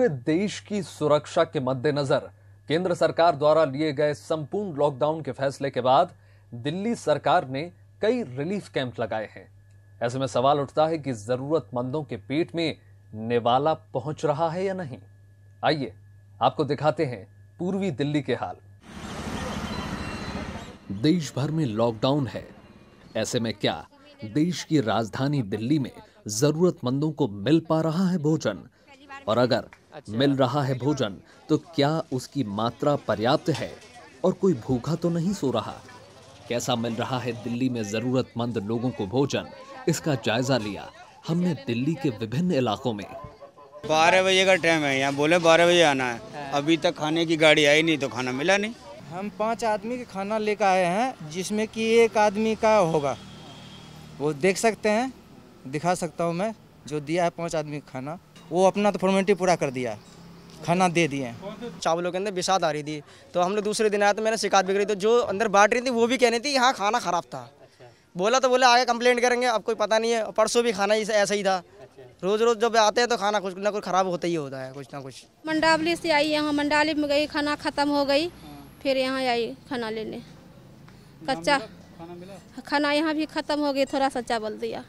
पूरे देश की सुरक्षा के मद्देनजर केंद्र सरकार द्वारा लिए गए संपूर्ण लॉकडाउन के फैसले के बाद दिल्ली सरकार ने कई रिलीफ कैंप लगाए हैं ऐसे में सवाल उठता है कि जरूरतमंदों के पेट में निवाला पहुंच रहा है या नहीं आइए आपको दिखाते हैं पूर्वी दिल्ली के हाल देश भर में लॉकडाउन है ऐसे में क्या देश की राजधानी दिल्ली में जरूरतमंदों को मिल पा रहा है भोजन और अगर अच्छा। मिल रहा है भोजन तो क्या उसकी मात्रा पर्याप्त है और कोई भूखा तो नहीं सो रहा कैसा मिल रहा है दिल्ली में ज़रूरतमंद लोगों को भोजन इसका जायजा लिया हमने दिल्ली के विभिन्न इलाकों में बारह बजे का टाइम है यहाँ बोले बारह बजे आना है हाँ। अभी तक खाने की गाड़ी आई नहीं तो खाना मिला नहीं हम पांच आदमी के खाना लेकर आए हैं जिसमें कि एक आदमी का होगा वो देख सकते हैं दिखा सकता हूँ मैं जो दिया है पांच आदमी का खाना वो अपना तो फॉर्मेलिटी पूरा कर दिया खाना दे दिए चावलों के अंदर विषाद आ रही थी तो हम लोग दूसरे दिन आया तो मैंने शिकायत भी करी तो जो अंदर बांट रही थी वो भी कह रही थी यहाँ खाना ख़राब था बोला तो बोला आगे कंप्लेंट करेंगे अब कोई पता नहीं है परसों भी खाना ऐसा ही था रोज़ रोज़ जब आते हैं तो खाना कुछ ना कुछ ख़राब होता ही होता है कुछ ना कुछ मंडावली से आई यहाँ मंडावली में गई खाना ख़त्म हो गई फिर यहाँ आई खाना लेने कच्चा खाना यहाँ भी ख़त्म हो गई थोड़ा सा चावल दिया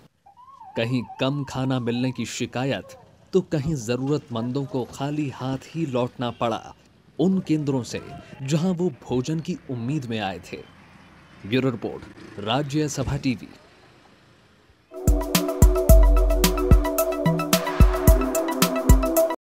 कहीं कम खाना मिलने की शिकायत तो कहीं ज़रूरतमंदों को खाली हाथ ही लौटना पड़ा उन केंद्रों से जहां वो भोजन की उम्मीद में आए थे ब्यूरो रिपोर्ट राज्य सभा टीवी